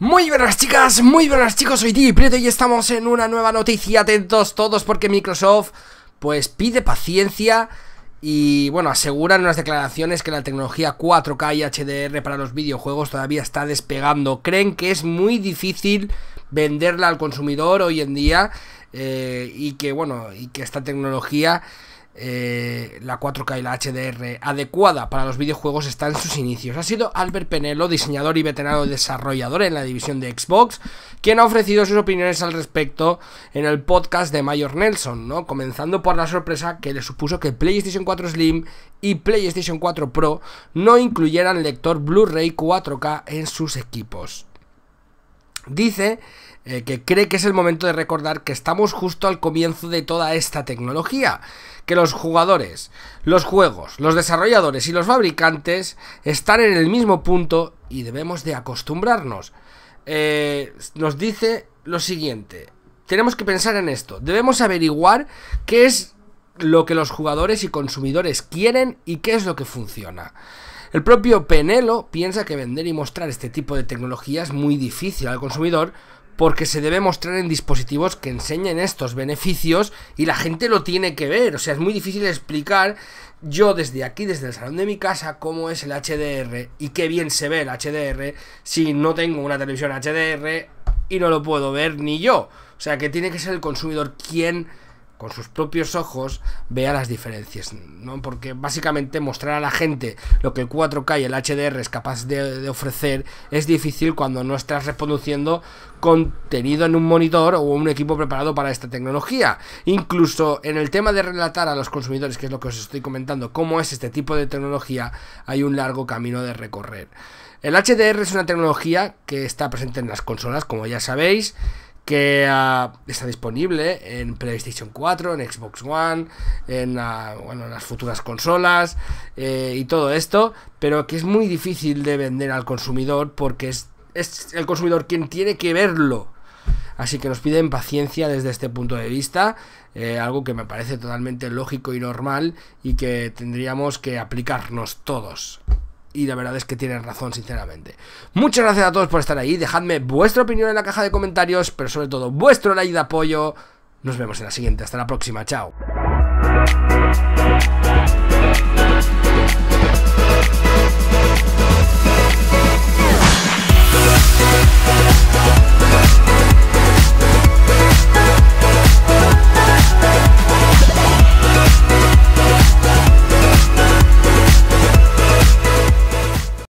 Muy buenas chicas, muy buenas chicos, soy Di Prieto y estamos en una nueva noticia, atentos todos porque Microsoft pues pide paciencia y bueno, aseguran unas declaraciones que la tecnología 4K y HDR para los videojuegos todavía está despegando. Creen que es muy difícil venderla al consumidor hoy en día eh, y que bueno, y que esta tecnología eh, la 4K y la HDR adecuada para los videojuegos está en sus inicios. Ha sido Albert Penelo, diseñador y veterano desarrollador en la división de Xbox, quien ha ofrecido sus opiniones al respecto en el podcast de Mayor Nelson, ¿no? Comenzando por la sorpresa que le supuso que PlayStation 4 Slim y PlayStation 4 Pro no incluyeran lector Blu-ray 4K en sus equipos. Dice eh, que cree que es el momento de recordar que estamos justo al comienzo de toda esta tecnología que los jugadores, los juegos, los desarrolladores y los fabricantes están en el mismo punto y debemos de acostumbrarnos. Eh, nos dice lo siguiente, tenemos que pensar en esto, debemos averiguar qué es lo que los jugadores y consumidores quieren y qué es lo que funciona. El propio Penelo piensa que vender y mostrar este tipo de tecnología es muy difícil al consumidor porque se debe mostrar en dispositivos que enseñen estos beneficios y la gente lo tiene que ver. O sea, es muy difícil explicar yo desde aquí, desde el salón de mi casa, cómo es el HDR y qué bien se ve el HDR si no tengo una televisión HDR y no lo puedo ver ni yo. O sea, que tiene que ser el consumidor quien con sus propios ojos vea las diferencias, ¿no? Porque básicamente mostrar a la gente lo que el 4K y el HDR es capaz de, de ofrecer es difícil cuando no estás reproduciendo contenido en un monitor o un equipo preparado para esta tecnología. Incluso en el tema de relatar a los consumidores, que es lo que os estoy comentando, cómo es este tipo de tecnología, hay un largo camino de recorrer. El HDR es una tecnología que está presente en las consolas, como ya sabéis, que ah, está disponible en PlayStation 4, en Xbox One, en, ah, las futuras consolas eh, y todo esto, pero que es muy difícil de vender al consumidor porque es, el consumidor quien tiene que verlo. Así que nos piden paciencia desde este punto de vista, eh, algo que me parece totalmente lógico y normal y que tendríamos que aplicarnos todos y la verdad es que tienen razón, sinceramente. Muchas gracias a todos por estar ahí. Dejadme vuestra opinión en la caja de comentarios, pero sobre todo vuestro like de apoyo. Nos vemos en la siguiente. Hasta la próxima. Chao.